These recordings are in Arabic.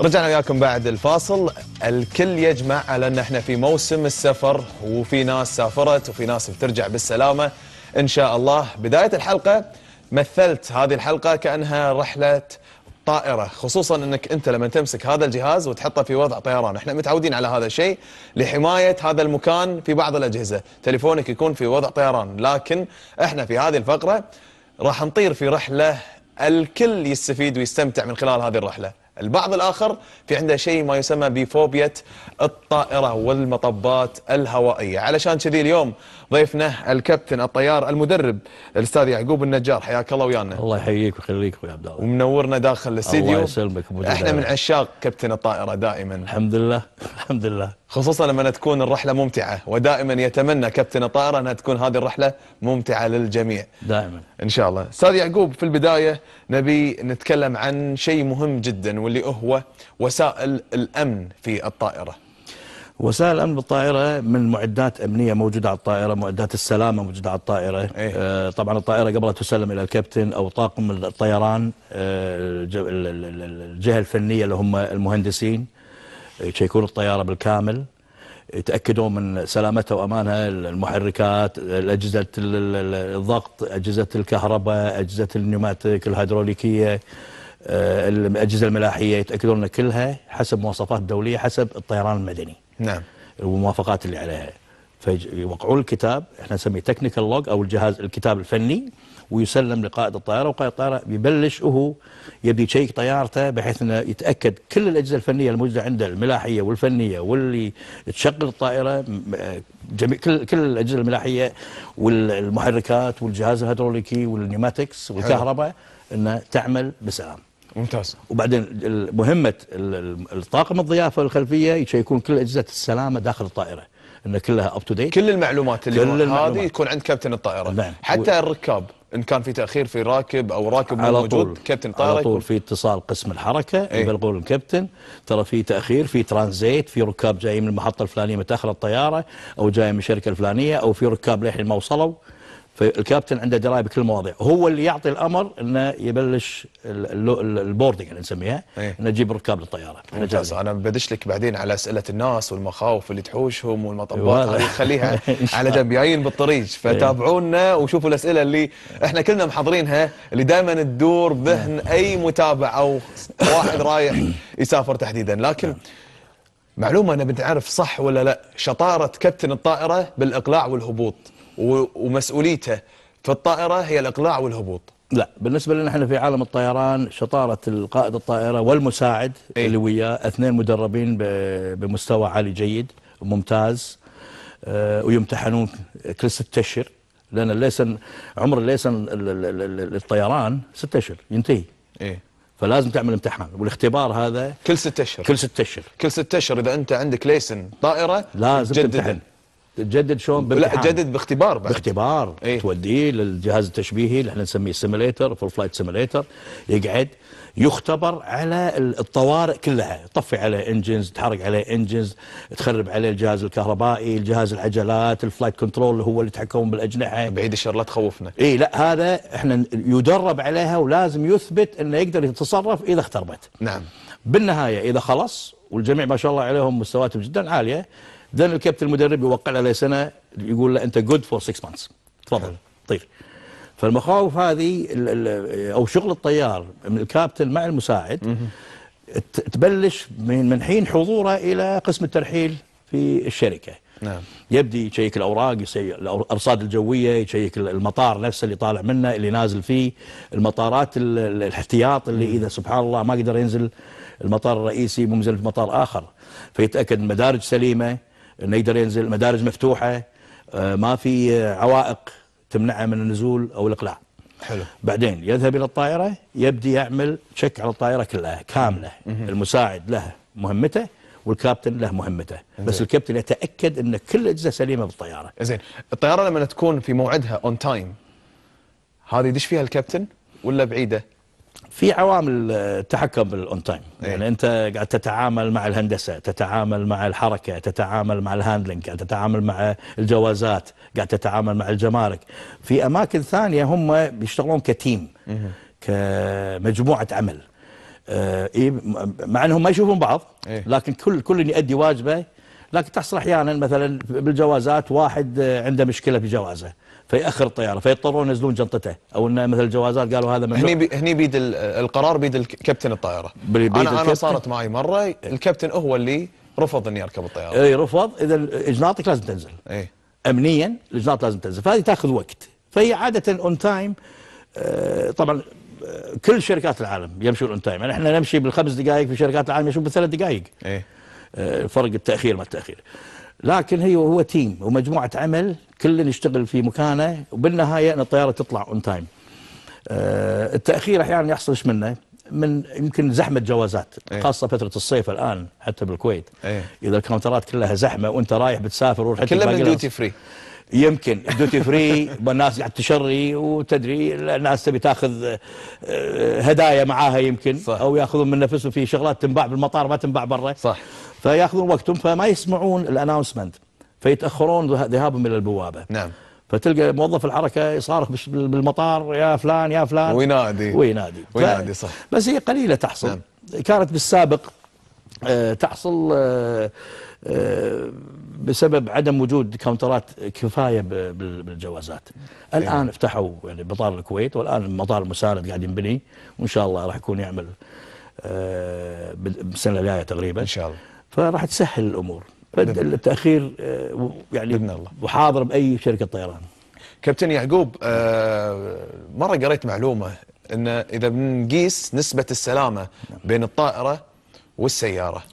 رجعنا وياكم بعد الفاصل الكل يجمع على ان احنا في موسم السفر وفي ناس سافرت وفي ناس بترجع بالسلامه ان شاء الله بدايه الحلقه مثلت هذه الحلقه كانها رحله طائرة خصوصا انك انت لما تمسك هذا الجهاز وتحطه في وضع طيران احنا متعودين على هذا الشيء لحماية هذا المكان في بعض الاجهزة تليفونك يكون في وضع طيران لكن احنا في هذه الفقرة راح نطير في رحلة الكل يستفيد ويستمتع من خلال هذه الرحلة البعض الآخر في عنده شيء ما يسمى بفوبيا الطائرة والمطبات الهوائية علشان كذي اليوم ضيفنا الكابتن الطيار المدرب الاستاذ يعقوب النجار حياك الله ويانا الله يحييك ويخليك ابو عبد الله ومنورنا داخل الاستديو الله يسلمك احنا من عشاق كابتن الطائره دائما الحمد لله الحمد لله خصوصا لما تكون الرحله ممتعه ودائما يتمنى كابتن الطائره انها تكون هذه الرحله ممتعه للجميع دائما ان شاء الله استاذ يعقوب في البدايه نبي نتكلم عن شيء مهم جدا واللي هو وسائل الامن في الطائره وسائل الامن بالطائره من معدات امنيه موجوده على الطائره، معدات السلامه موجوده على الطائره. إيه؟ آه طبعا الطائره قبل تسلم الى الكابتن او طاقم الطيران آه الجهه الفنيه اللي هم المهندسين آه، يشيكون الطياره بالكامل. يتاكدون من سلامتها وامانها المحركات اجهزه الضغط اجهزه الكهرباء اجهزه النيوماتيك الهيدروليكيه آه، الاجهزه الملاحيه يتاكدون ان كلها حسب مواصفات دوليه حسب الطيران المدني نعم والموافقات اللي عليها فيوقعون الكتاب احنا نسميه تكنيكال لوج او الجهاز الكتاب الفني ويسلم لقائد الطياره وقائد الطياره يبلش وهو يبدي يشيك طيارته بحيث انه يتاكد كل الاجهزه الفنيه الموجوده عنده الملاحيه والفنيه واللي تشغل الطائره جميع كل كل الاجهزه الملاحيه والمحركات والجهاز الهيدروليكي والنيماتكس والكهرباء انه تعمل بسلام. ممتاز وبعدين مهمه الطاقم الضيافه الخلفيه يشيكون كل اجهزه السلامه داخل الطائره ان كلها اب تو ديت كل المعلومات اللي كل المعلومات. هذه يكون عند كابتن الطائره نعم. حتى و... الركاب ان كان في تاخير في راكب او راكب على موجود طول. كابتن الطائره على طول في اتصال قسم الحركه ايه؟ يبلغون الكابتن ترى في تاخير في ترانزيت في ركاب جاي من المحطه الفلانيه متاخره الطياره او جاي من الشركه الفلانيه او في ركاب للحين ما وصلوا فالكابتن عنده درايه بكل المواضيع هو اللي يعطي الامر انه يبلش البوردنج اللي نسميها ايه؟ انه نجيب ركاب للطياره ممتاز انا بدش لك بعدين على اسئله الناس والمخاوف اللي تحوشهم والمطبات هذه خليها على جنب جايين بالطريق إيه. فتابعونا وشوفوا الاسئله اللي احنا كلنا محضرينها اللي دائما تدور ذهن إيه. اي متابع او واحد رايح يسافر تحديدا لكن إيه. معلومه انا بنتعرف صح ولا لا شطاره كابتن الطائره بالاقلاع والهبوط ومسؤوليته في الطائرة هي الإقلاع والهبوط لا بالنسبة لنا احنا في عالم الطيران شطارة القائد الطائرة والمساعد إيه؟ اللي وياه اثنين مدربين بمستوى عالي جيد وممتاز آه، ويمتحنون كل ست اشهر لان الليسن عمر الليسن الطيران ست اشهر ينتهي إيه؟ فلازم تعمل امتحان والاختبار هذا كل ست اشهر كل ست اشهر كل ست اشهر اذا انت عندك ليسن طائره لازم تمتحن تجدد شلون لا تجدد باختبار بعد باختبار ايه؟ توديه للجهاز التشبيهي اللي احنا نسميه سيميليتر فول فلايت سيميليتر يقعد يختبر على الطوارئ كلها تطفي عليه انجنز تحرق عليه انجنز تخرب عليه الجهاز الكهربائي الجهاز العجلات الفلايت كنترول اللي هو اللي يتحكم بالاجنحه بعيد الشر لا تخوفنا اي لا هذا احنا يدرب عليها ولازم يثبت انه يقدر يتصرف اذا اختربت نعم بالنهايه اذا خلص والجميع ما شاء الله عليهم مستوياتهم جدا عاليه ذن الكابتن المدرب يوقع له سنه يقول له انت جود فور 6 مانثس تفضل طير فالمخاوف هذه او شغل الطيار من الكابتن مع المساعد تبلش من حين حضوره الى قسم الترحيل في الشركه نعم يبدي يشيك الاوراق يشيك الارصاد الجويه يشيك المطار نفسه اللي طالع منه اللي نازل فيه المطارات الاحتياط اللي اذا سبحان الله ما قدر ينزل المطار الرئيسي منزل في مطار اخر فيتاكد المدارج سليمه انه يقدر ينزل مدارج مفتوحه آه، ما في عوائق تمنعه من النزول او الاقلاع حلو بعدين يذهب الى الطائره يبدي يعمل تشيك على الطائره كلها كامله مم. المساعد له مهمته والكابتن له مهمته زين. بس الكابتن يتاكد ان كل الاجهزه سليمه بالطياره زين الطياره لما تكون في موعدها اون تايم هذه يدش فيها الكابتن ولا بعيده في عوامل آه، تحكم بالاون تايم يعني انت قاعد تتعامل مع الهندسه تتعامل مع الحركه تتعامل مع الهاندلنج قاعد تتعامل مع الجوازات قاعد تتعامل مع الجمارك في اماكن ثانيه هم بيشتغلون كتيم كمجموعه عمل آه، إيه، مع انهم ما يشوفون بعض إيه. لكن كل كل يؤدي واجبه لكن تحصل احيانا مثلا بالجوازات واحد آه، عنده مشكله في جوازه فيأخر الطيارة فيضطرون ينزلون جنطته أو انه مثل الجوازات قالوا هذا ممنوع هني بي هني بيد القرار بيد كابتن الطائرة بيد أنا, أنا صارت معي مرة الكابتن هو اللي رفض أني أركب الطيارة اي رفض إذا إجناطك لازم تنزل اي أمنيا الإجناط لازم تنزل فهذه تاخذ وقت فهي عادة أون آه، تايم طبعا آه، كل شركات العالم يمشون اون تايم يعني احنا نمشي بالخمس دقائق في شركات العالم يمشون بالثلاث دقائق ايه فرق التاخير ما التاخير لكن هي هو تيم ومجموعه عمل كل يشتغل في مكانه وبالنهايه ان الطياره تطلع اون آه، تايم التاخير احيانا يحصل منه من يمكن زحمه جوازات أيه. خاصه فتره الصيف الان حتى بالكويت أيه. اذا الكاونترات كلها زحمه وانت رايح بتسافر وروح كلها من ديوتي فري يمكن دوتي فري والناس قاعد تشري وتدري الناس تبي تاخذ آه، هدايا معاها يمكن صح. او ياخذون من نفسهم في شغلات تنباع بالمطار ما تنباع برا صح فياخذون وقتهم فما يسمعون الاناونسمنت فيتاخرون ذهابهم الى البوابه نعم فتلقى موظف الحركه يصارخ بالمطار يا فلان يا فلان وينادي وينادي وينادي صح بس هي قليله تحصل نعم. كانت بالسابق آه، تحصل آه، آه، بسبب عدم وجود كاونترات كفايه بالجوازات. الان نعم. افتحوا يعني مطار الكويت والان مطار المساند قاعد ينبني وان شاء الله راح يكون يعمل بالسنه الجايه تقريبا. ان شاء الله. فراح تسهل الأمور التأخير آه، يعني بإذن الله. بأي شركة طيران كابتن يعقوب آه، مرة قريت معلومة أن إذا بنقيس نسبة السلامة نعم. بين الطائرة والسيارة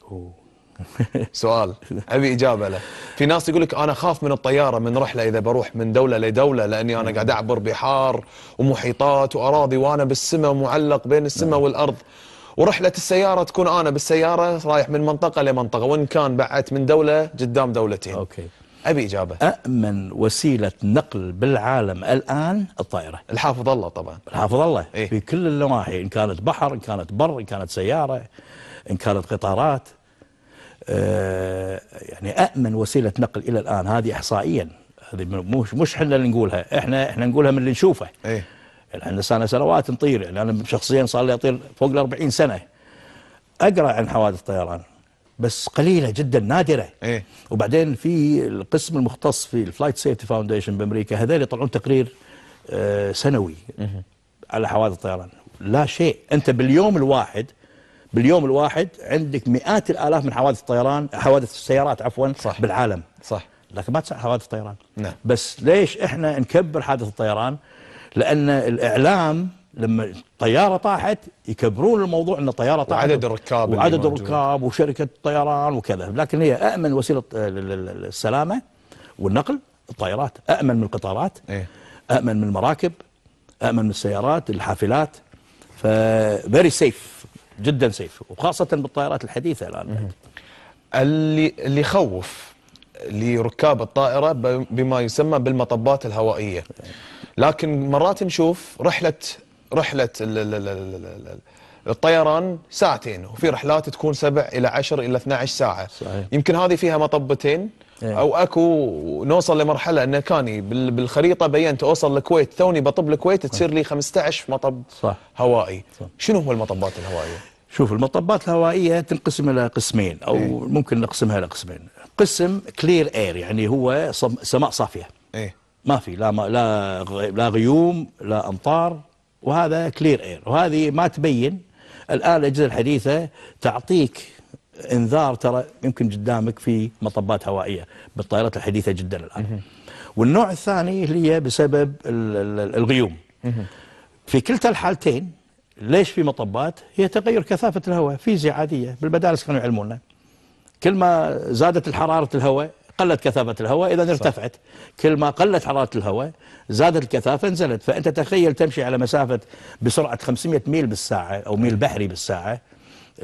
سؤال ابي اجابه له في ناس يقول لك انا خاف من الطياره من رحله اذا بروح من دوله لدوله لاني انا نعم. قاعد اعبر بحار ومحيطات واراضي وانا بالسماء معلق بين السماء نعم. والارض ورحلة السيارة تكون أنا بالسيارة رايح من منطقة لمنطقة وإن كان بعت من دولة قدام دولتين أوكي أبي إجابة أأمن وسيلة نقل بالعالم الآن الطائرة الحافظ الله طبعا الحافظ الله إيه؟ في كل النواحي إن كانت بحر إن كانت بر إن كانت سيارة إن كانت قطارات آه، يعني أأمن وسيلة نقل إلى الآن هذه إحصائيا هذه مش مش احنا اللي نقولها احنا احنا نقولها من اللي نشوفه إيه؟ لان صار سنوات نطير يعني انا شخصيا صار لي اطير فوق ال 40 سنه اقرا عن حوادث الطيران بس قليله جدا نادره إيه؟ وبعدين في القسم المختص في الفلايت سيفتي فاونديشن بامريكا هذول يطلعون تقرير آه سنوي إيه؟ على حوادث الطيران لا شيء انت باليوم الواحد باليوم الواحد عندك مئات الالاف من حوادث الطيران حوادث السيارات عفوا صح بالعالم صح لكن ما تسع حوادث الطيران نعم. بس ليش احنا نكبر حادث الطيران لأن الإعلام لما الطياره طاحت يكبرون الموضوع ان الطياره طاحت وعدد الركاب وعدد الركاب وشركه الطيران وكذا لكن هي امن وسيله آه، السلامه والنقل الطائرات امن من القطارات إيه. امن من المراكب امن من السيارات الحافلات ف فيري سيف جدا سيف وخاصه بالطائرات الحديثه الان اللي اللي يخوف لركاب الطائره بما يسمى بالمطبات الهوائيه لكن مرات نشوف رحله رحله الطيران ساعتين وفي رحلات تكون سبع الى عشر الى 12 ساعه صحيح. يمكن هذه فيها مطبتين إيه. او اكو نوصل لمرحله انه كاني بالخريطه بينت اوصل الكويت توني بطب الكويت تصير لي 15 مطب صح. هوائي صح. شنو هو المطبات الهوائيه شوف المطبات الهوائيه تنقسم الى قسمين او ايه. ممكن نقسمها الى قسمين قسم كلير اير يعني هو سماء صافيه ايه ما في لا لا لا غيوم لا امطار وهذا كلير اير وهذه ما تبين الان الاجهزه الحديثه تعطيك انذار ترى يمكن قدامك في مطبات هوائيه بالطائرات الحديثه جدا الان والنوع الثاني اللي هي بسبب الغيوم في كلتا الحالتين ليش في مطبات هي تغير كثافه الهواء فيزياء عاديه بالمدارس كانوا يعلمونا كل ما زادت حراره الهواء قلت كثافة الهواء إذا ارتفعت كل ما قلت حرارة الهواء زادت الكثافة نزلت فأنت تخيل تمشي على مسافة بسرعة 500 ميل بالساعة أو ميل بحري بالساعة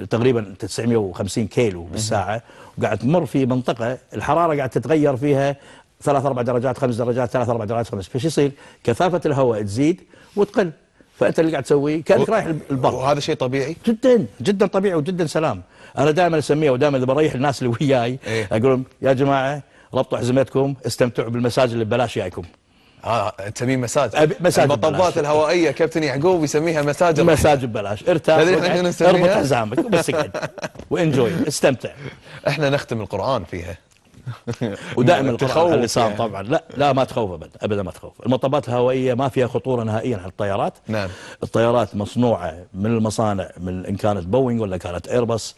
تقريبا 950 كيلو بالساعة وقاعد تمر في منطقة الحرارة قاعد تتغير فيها ثلاث أربع درجات خمس درجات ثلاث أربع درجات خمس فش يصير كثافة الهواء تزيد وتقل فانت اللي قاعد تسويه كانك و... رايح البر وهذا شيء طبيعي جدا جدا طبيعي وجدا سلام انا دائما اسميه ودائما اذا بريح الناس اللي وياي إيه؟ اقول لهم يا جماعه ربطوا حزمتكم استمتعوا بالمساج اللي ببلاش جايكم اه تسميه مساج مساج يعني المطبات الهوائيه كابتن يعقوب يسميها مساج مساج ببلاش ارتاح اربط حزامك وبس اقعد وانجوي استمتع احنا نختم القران فيها ودائما القران اللي يعني. صار طبعا لا لا ما تخوف ابدا ابدا ما تخوف المطبات الهوائيه ما فيها خطوره نهائيا على الطيارات نعم الطيارات مصنوعه من المصانع من ان كانت بوينغ ولا كانت ايرباص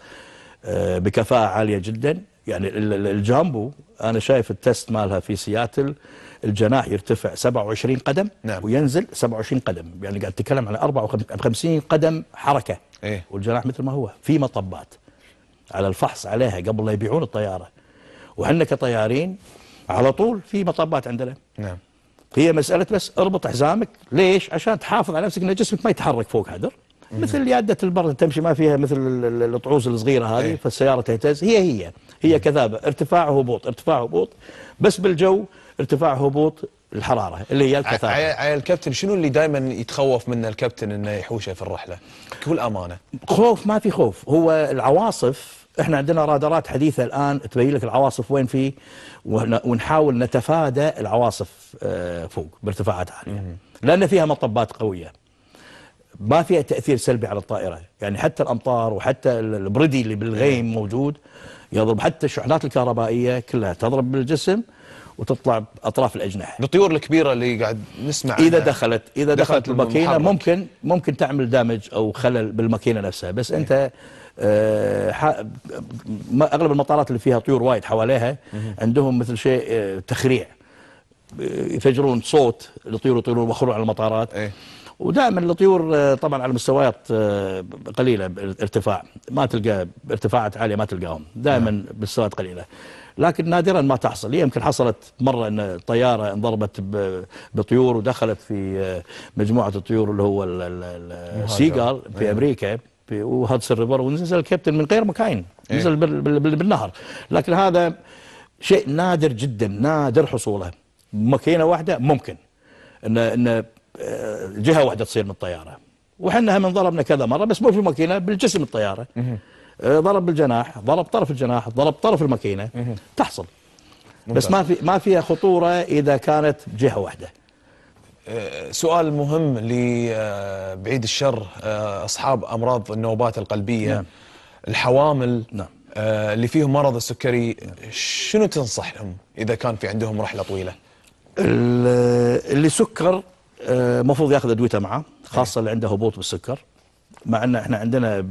آه، بكفاءه عاليه جدا يعني الجامبو انا شايف التست مالها في سياتل الجناح يرتفع 27 قدم نعم. وينزل 27 قدم يعني قاعد تتكلم على 54 قدم حركه إيه؟ والجناح مثل ما هو في مطبات على الفحص عليها قبل لا يبيعون الطياره وحنا كطيارين على طول في مطبات عندنا نعم هي مساله بس اربط حزامك ليش عشان تحافظ على نفسك ان جسمك ما يتحرك فوق هدر مثل ياده البر تمشي ما فيها مثل الطعوس الصغيره هذه إيه. فالسياره تهتز هي هي هي كذابة ارتفاع وهبوط ارتفاع هبوط بس بالجو ارتفاع هبوط الحراره اللي هي الكثافه على الكابتن شنو اللي دائما يتخوف منه الكابتن انه يحوشه في الرحله بكل امانه خوف ما في خوف هو العواصف احنا عندنا رادارات حديثه الان تبين لك العواصف وين في ونحاول نتفادى العواصف آه، فوق بارتفاعات عاليه لان فيها مطبات قويه ما فيها تاثير سلبي على الطائره يعني حتى الامطار وحتى البردي اللي بالغيم إيه. موجود يضرب حتى الشحنات الكهربائيه كلها تضرب بالجسم وتطلع باطراف الاجنحه الطيور الكبيره اللي قاعد نسمع اذا دخلت اذا دخلت, دخلت الماكينه ممكن ممكن تعمل دامج او خلل بالماكينه نفسها بس إيه. انت آه، اغلب المطارات اللي فيها طيور وايد حواليها عندهم مثل شيء آه، تخريع آه، يفجرون صوت لطيور يطيرون ويخرون على المطارات إيه. ودائما الطيور آه، طبعا على مستويات آه، قليله ارتفاع ما تلقى ارتفاعات عاليه ما تلقاهم دائما مستويات نعم. قليله لكن نادرا ما تحصل يمكن حصلت مره ان طياره انضربت بطيور ودخلت في آه، مجموعه الطيور اللي هو السيجال في إيه. امريكا وهدس الريفر ونزل الكابتن من غير مكاين إيه. نزل بالنهر لكن هذا شيء نادر جدا نادر حصوله ماكينه واحده ممكن ان ان آه، جهه واحده تصير من الطياره وحنا من ضربنا كذا مره بس مو في ماكينه بالجسم الطياره آه، ضرب بالجناح ضرب طرف الجناح ضرب طرف الماكينه تحصل بس ما في ما فيها خطوره اذا كانت جهه واحده آه، سؤال مهم لبعيد الشر اصحاب امراض النوبات القلبيه نعم. الحوامل نعم. اللي فيهم مرض السكري شنو تنصحهم اذا كان في عندهم رحله طويله اللي سكر المفروض آه، ياخذ ادويته معه إيه. خاصه اللي عنده هبوط بالسكر مع ان احنا عندنا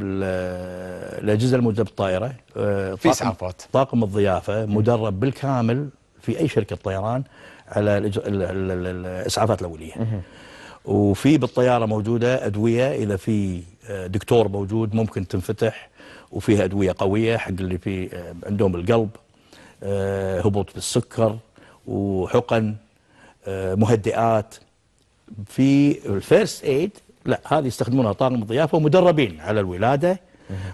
الاجهزه الموجوده بالطائره آه، في اسعافات طاقم الضيافه مدرب بالكامل في اي شركه طيران على الاسعافات الاوليه وفي بالطياره موجوده ادويه اذا في آه، دكتور موجود ممكن تنفتح وفيها ادويه قويه حق اللي في عندهم القلب هبوط بالسكر وحقن مهدئات في الفيرست ايد لا هذه يستخدمونها طاقم الضيافه ومدربين على الولاده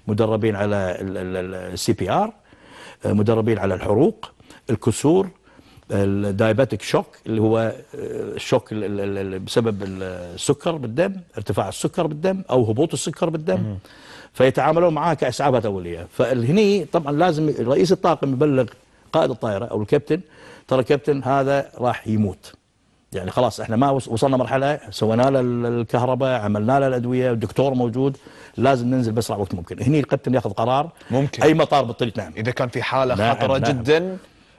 مدربين على السي بي ار مدربين على الحروق الكسور الدايباتيك شوك اللي هو آه، الشوك بسبب السكر بالدم ارتفاع السكر بالدم او هبوط السكر بالدم فيتعاملون معها كاسعافات اوليه فهني طبعا لازم رئيس الطاقم يبلغ قائد الطائره او الكابتن ترى الكابتن هذا راح يموت يعني خلاص احنا ما وصلنا مرحله سوينا له الكهرباء عملنا له الادويه الدكتور موجود لازم ننزل باسرع وقت ممكن هني الكابتن ياخذ قرار ممكن اي مطار بالطريق نعم اذا كان في حاله نعم خطره نعم جدا نعم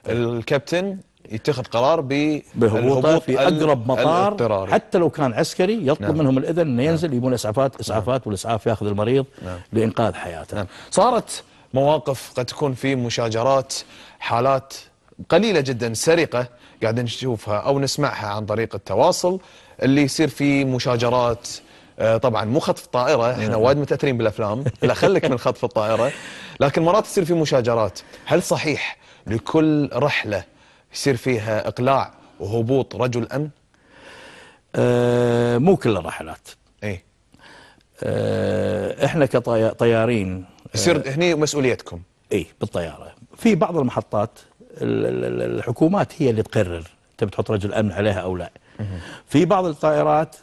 الكابتن يتخذ قرار بهبوطه في اقرب مطار الاضطراري. حتى لو كان عسكري يطلب نعم. منهم الاذن انه ينزل نعم. يبون اسعافات اسعافات نعم. والاسعاف ياخذ المريض نعم. لانقاذ حياته نعم. صارت مواقف قد تكون في مشاجرات حالات قليله جدا سرقه قاعد نشوفها او نسمعها عن طريق التواصل اللي يصير في مشاجرات آه، طبعا مو خطف طائره نعم. احنا وايد متاثرين بالافلام لا خليك من خطف الطائره لكن مرات تصير في مشاجرات هل صحيح لكل رحله يصير فيها اقلاع وهبوط رجل امن أه مو كل الرحلات اي أه احنا كطيارين يصير آه، هني مسؤوليتكم اي بالطياره في بعض المحطات الحكومات هي اللي تقرر انت بتحط رجل امن عليها او لا في بعض الطائرات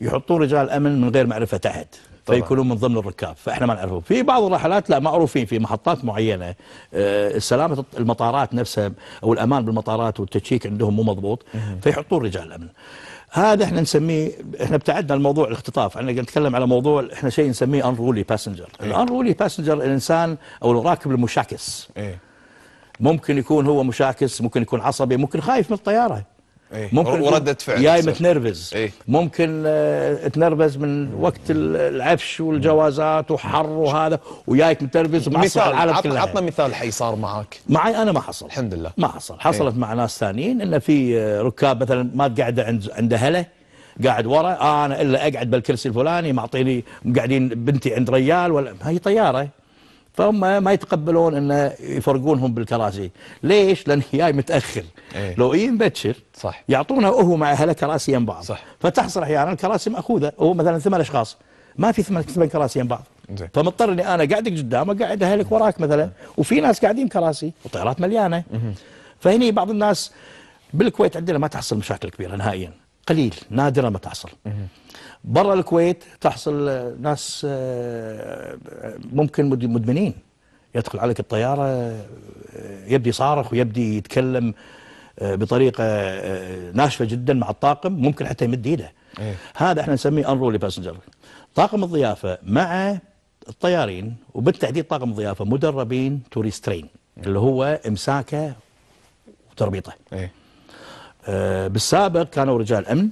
يحطون رجال امن من غير معرفه تحت فيكونوا من ضمن الركاب فاحنا ما نعرفهم في بعض الرحلات لا معروفين في محطات معينه آه، سلامه المطارات نفسها او الامان بالمطارات والتشيك عندهم مو مضبوط فيحطون رجال امن هذا احنا نسميه احنا ابتعدنا الموضوع الاختطاف احنا نتكلم على موضوع احنا شيء نسميه انرولي باسنجر الانرولي باسنجر الانسان او الراكب المشاكس إيه؟ ممكن يكون هو مشاكس ممكن يكون عصبي ممكن خايف من الطياره إيه؟ ممكن وردة فعل جاي متنرفز إيه؟ ممكن آه تنرفز من وقت العفش والجوازات وحر وهذا وياك متنرفز معصب العالم عط كلها عطنا مثال حي صار معك معي انا ما حصل الحمد لله ما حصل حصلت إيه؟ مع ناس ثانيين انه في آه، ركاب مثلا ما قاعده عند عند اهله قاعد ورا آه، انا الا اقعد بالكرسي الفلاني معطيني قاعدين بنتي عند ريال ولا هي طياره فهم ما يتقبلون انه يفرقونهم بالكراسي ليش لان جاي متاخر ايه؟ لو اي مبكر صح يعطونه هو مع اهله كراسي يم بعض صح فتحصل احيانا الكراسي ماخوذه هو مثلا ثمان اشخاص ما في ثمان ثمان كراسي يم بعض زي. فمضطر اني انا قاعدك قدامك قاعد اهلك وراك مثلا وفي ناس قاعدين كراسي والطيارات مليانه فهني بعض الناس بالكويت عندنا ما تحصل مشاكل كبيره نهائيا قليل نادرا ما تحصل مه. برا الكويت تحصل ناس آه، ممكن مدمنين يدخل عليك الطيارة آه، يبدي صارخ ويبدي يتكلم آه، بطريقة ناشفة جدا مع الطاقم ممكن حتى يمد ايده إيه؟ هذا احنا نسميه انرولي باسنجر طاقم الضيافة مع الطيارين وبالتحديد طاقم الضيافة مدربين توريسترين إيه؟ اللي هو امساكه وتربيطه إيه؟ آه بالسابق كانوا رجال امن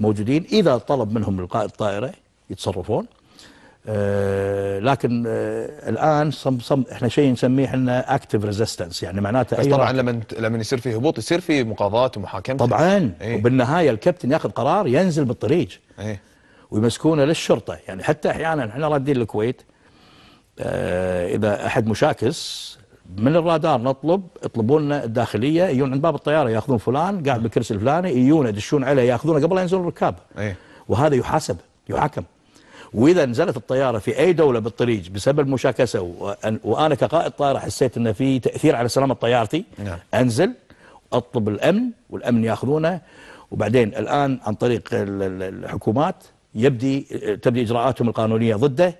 موجودين إذا طلب منهم لقاء الطائرة يتصرفون آه لكن آه الان صم صم احنا شيء نسميه احنا اكتف ريزيستنس يعني معناته بس طبعا لما لما يصير في هبوط يصير في مقاضاه ومحاكمه طبعا ايه؟ وبالنهايه الكابتن ياخذ قرار ينزل بالطريق ايه؟ ويمسكونه للشرطه يعني حتى احيانا احنا رادين الكويت آه اذا احد مشاكس من الرادار نطلب اطلبوا لنا الداخليه يجون عند باب الطياره ياخذون فلان قاعد نعم. بالكرسي الفلاني يجون يدشون عليه ياخذونه قبل لا ينزلون الركاب أيه. وهذا يحاسب يحاكم واذا نزلت الطياره في اي دوله بالطريق بسبب مشاكسه وانا كقائد طائره حسيت انه في تاثير على سلامه طيارتي نعم. انزل اطلب الامن والامن ياخذونه وبعدين الان عن طريق الحكومات يبدي تبدي اجراءاتهم القانونيه ضده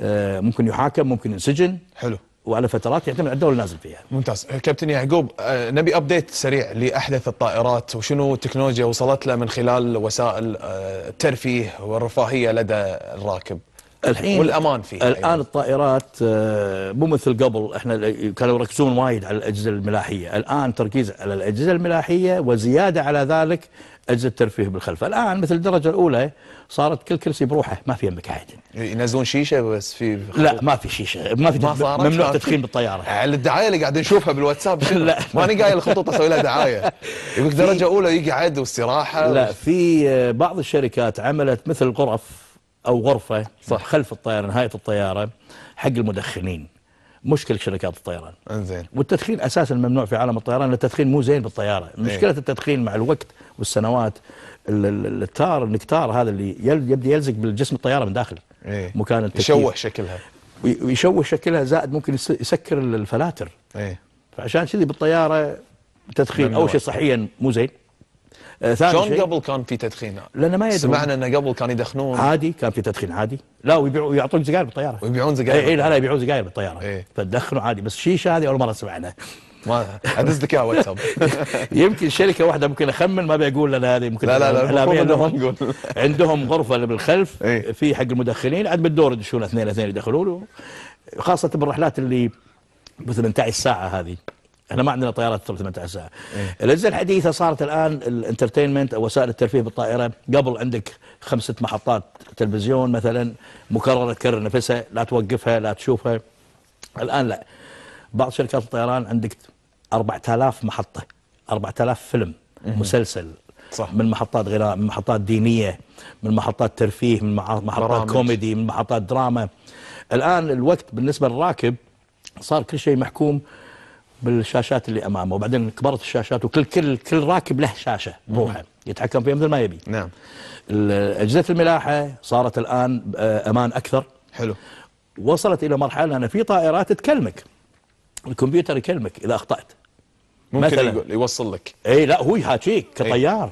آه، ممكن يحاكم ممكن ينسجن حلو وعلى فترات يعتمد على الدوله النازل فيها. ممتاز، كابتن يعقوب آه، نبي ابديت سريع لاحدث الطائرات وشنو التكنولوجيا وصلت له من خلال وسائل آه، الترفيه والرفاهيه لدى الراكب. الحين والامان فيه الان أيضاً. الطائرات آه، مو مثل قبل احنا كانوا يركزون وايد على الاجهزه الملاحيه، الان تركيز على الاجهزه الملاحيه وزياده على ذلك اجهزه الترفيه بالخلف الان مثل الدرجه الاولى صارت كل كرسي بروحه ما في يمك احد ينزلون شيشه بس في لا ما في شيشه ما في ما ممنوع تدخين بالطياره على الدعايه اللي قاعد نشوفها بالواتساب لا ماني قايل الخطوط اسوي لها دعايه يقول درجه اولى يقعد واستراحه لا في آه، بعض الشركات عملت مثل غرف او غرفه صح خلف الطياره نهايه الطياره حق المدخنين مشكله شركات الطيران انزين والتدخين اساسا ممنوع في عالم الطيران لان التدخين مو زين بالطياره إيه. مشكله التدخين مع الوقت والسنوات التار النكتار هذا اللي يبدا يلزق بالجسم الطياره من داخل ايه؟ مكان التكييف يشوه شكلها ويشوه شكلها زائد ممكن يسكر الفلاتر ايه؟ فعشان كذي بالطياره تدخين اول شيء صحيا مو زين آه، ثاني شلون قبل كان في تدخين؟ لان ما يدرون سمعنا انه قبل كانوا يدخنون عادي كان في تدخين عادي لا ويبيعوا يعطونك سجاير بالطياره ويبيعون سجاير اي إيه، لا لا يبيعون سجاير بالطياره إيه؟ فتدخنوا عادي بس شيشه هذه اول مره سمعناها ما ادز لك اياها واتساب يمكن شركه واحده ممكن اخمن ما بيقول لنا هذه ممكن لا لا لا, لا, لا عندهم عندهم غرفه بالخلف ايه؟ في حق المدخنين عاد بالدور يدشون اثنين اثنين يدخلون خاصه بالرحلات اللي ب 18 ساعه هذه احنا ما عندنا طيارات تطير 18 ساعه إيه؟ الاجهزه الحديثه صارت الان الانترتينمنت او وسائل الترفيه بالطائره قبل عندك خمسه محطات تلفزيون مثلا مكرره تكرر نفسها لا توقفها لا تشوفها الان لا بعض شركات الطيران عندك 4000 محطه 4000 فيلم إيه؟ مسلسل صح. من محطات غناء من محطات دينيه من محطات ترفيه من محطات برامج. كوميدي من محطات دراما الان الوقت بالنسبه للراكب صار كل شيء محكوم بالشاشات اللي امامه وبعدين كبرت الشاشات وكل كل كل راكب له شاشه بروحه يتحكم فيها مثل ما يبي نعم اجهزه الملاحه صارت الان آه، امان اكثر حلو وصلت الى مرحله ان في طائرات تكلمك الكمبيوتر يكلمك اذا اخطات ممكن مثلا يقول يوصل لك اي لا هو يحاكيك كطيار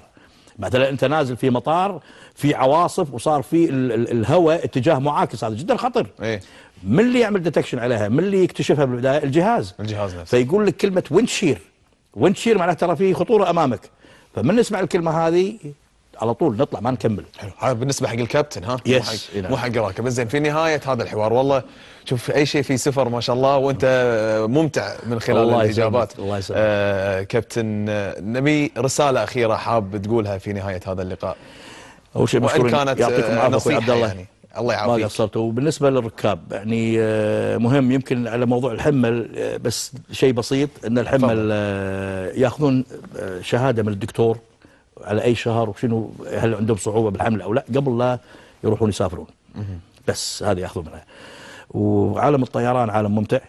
مثلا انت نازل في مطار في عواصف وصار في الهواء اتجاه معاكس هذا جدا خطر ايه من اللي يعمل ديتكشن عليها من اللي يكتشفها بالبدايه الجهاز الجهاز نفسه فيقول لك كلمه ويند شير ويند شير معناته ترى في خطوره امامك فمن نسمع الكلمه هذه على طول نطلع ما نكمل حلو هذا بالنسبه حق الكابتن ها يس مو حق إيه، نعم. راكب زين في نهايه هذا الحوار والله شوف اي شيء في سفر ما شاء الله وانت ممتع من خلال الله الاجابات الله يسلمك آه كابتن آه، نبي رساله اخيره حاب تقولها في نهايه هذا اللقاء اول شيء مشكورين يعطيكم آه، العافيه عبد الله يعني. الله يعافيك ما قصرتوا وبالنسبه للركاب يعني آه، مهم يمكن على موضوع الحمل آه، بس شيء بسيط ان الحمل آه، ياخذون شهاده من الدكتور على اي شهر وشنو هل عندهم صعوبه بالحمل او لا قبل لا يروحون يسافرون بس هذه ياخذون منها وعالم الطيران عالم ممتع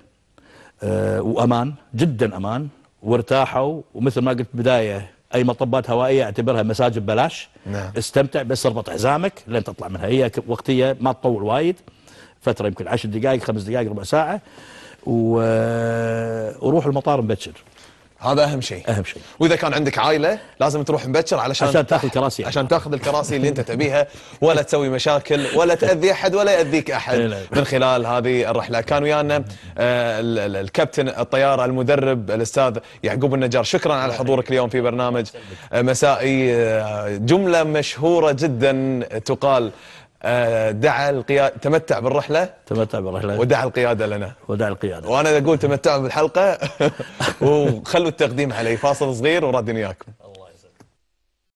وامان جدا امان وارتاحوا ومثل ما قلت بدايه اي مطبات هوائيه اعتبرها مساج ببلاش نعم. استمتع بس اربط حزامك لين تطلع منها هي وقتيه ما تطول وايد فتره يمكن 10 دقائق خمس دقائق ربع ساعه وروح المطار مبكر هذا اهم شيء اهم شيء واذا كان عندك عائله لازم تروح مبكر علشان عشان تاخذ الكراسي عشان تاخذ الكراسي اللي انت تبيها ولا تسوي مشاكل ولا تاذي احد ولا ياذيك احد إيه، من خلال هذه الرحله كان ويانا آه، الكابتن الطياره المدرب الاستاذ يعقوب النجار شكرا على حضورك اليوم في برنامج آه، مسائي آه، جمله مشهوره جدا تقال آه، دعا القيادة تمتع بالرحلة تمتع بالرحلة ودعا القيادة لنا ودعا القيادة وأنا أقول تمتعوا بالحلقة وخلوا التقديم علي فاصل صغير وردني إياكم